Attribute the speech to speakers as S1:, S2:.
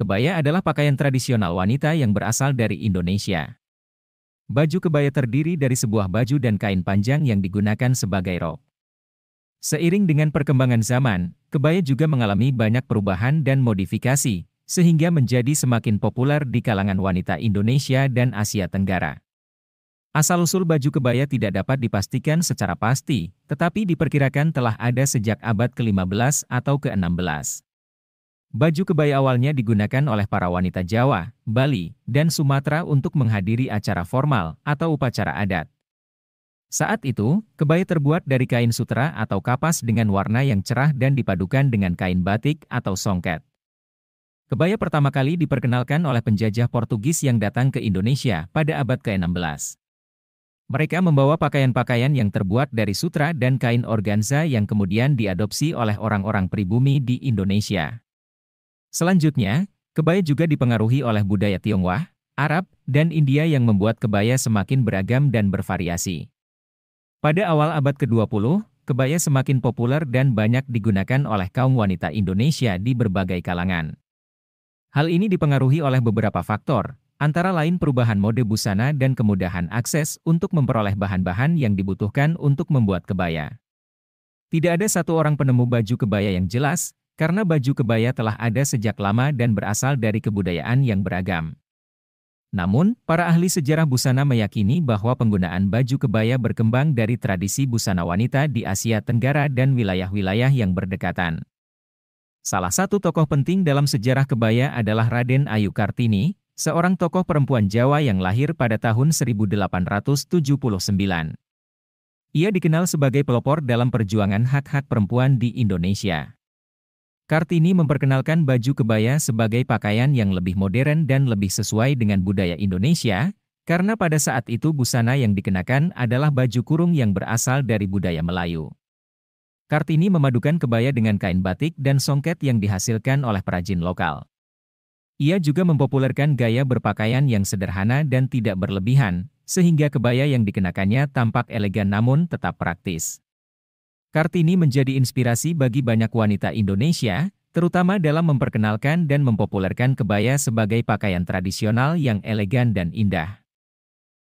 S1: Kebaya adalah pakaian tradisional wanita yang berasal dari Indonesia. Baju kebaya terdiri dari sebuah baju dan kain panjang yang digunakan sebagai rok. Seiring dengan perkembangan zaman, kebaya juga mengalami banyak perubahan dan modifikasi, sehingga menjadi semakin populer di kalangan wanita Indonesia dan Asia Tenggara. Asal-usul baju kebaya tidak dapat dipastikan secara pasti, tetapi diperkirakan telah ada sejak abad ke-15 atau ke-16. Baju kebaya awalnya digunakan oleh para wanita Jawa, Bali, dan Sumatera untuk menghadiri acara formal atau upacara adat. Saat itu, kebaya terbuat dari kain sutra atau kapas dengan warna yang cerah dan dipadukan dengan kain batik atau songket. Kebaya pertama kali diperkenalkan oleh penjajah Portugis yang datang ke Indonesia pada abad ke-16. Mereka membawa pakaian-pakaian yang terbuat dari sutra dan kain organza yang kemudian diadopsi oleh orang-orang pribumi di Indonesia. Selanjutnya, kebaya juga dipengaruhi oleh budaya Tionghoa, Arab, dan India yang membuat kebaya semakin beragam dan bervariasi. Pada awal abad ke-20, kebaya semakin populer dan banyak digunakan oleh kaum wanita Indonesia di berbagai kalangan. Hal ini dipengaruhi oleh beberapa faktor, antara lain perubahan mode busana dan kemudahan akses untuk memperoleh bahan-bahan yang dibutuhkan untuk membuat kebaya. Tidak ada satu orang penemu baju kebaya yang jelas, karena baju kebaya telah ada sejak lama dan berasal dari kebudayaan yang beragam. Namun, para ahli sejarah busana meyakini bahwa penggunaan baju kebaya berkembang dari tradisi busana wanita di Asia Tenggara dan wilayah-wilayah yang berdekatan. Salah satu tokoh penting dalam sejarah kebaya adalah Raden Ayu Kartini, seorang tokoh perempuan Jawa yang lahir pada tahun 1879. Ia dikenal sebagai pelopor dalam perjuangan hak-hak perempuan di Indonesia. Kartini memperkenalkan baju kebaya sebagai pakaian yang lebih modern dan lebih sesuai dengan budaya Indonesia, karena pada saat itu busana yang dikenakan adalah baju kurung yang berasal dari budaya Melayu. Kartini memadukan kebaya dengan kain batik dan songket yang dihasilkan oleh perajin lokal. Ia juga mempopulerkan gaya berpakaian yang sederhana dan tidak berlebihan, sehingga kebaya yang dikenakannya tampak elegan namun tetap praktis. Kartini menjadi inspirasi bagi banyak wanita Indonesia, terutama dalam memperkenalkan dan mempopulerkan kebaya sebagai pakaian tradisional yang elegan dan indah.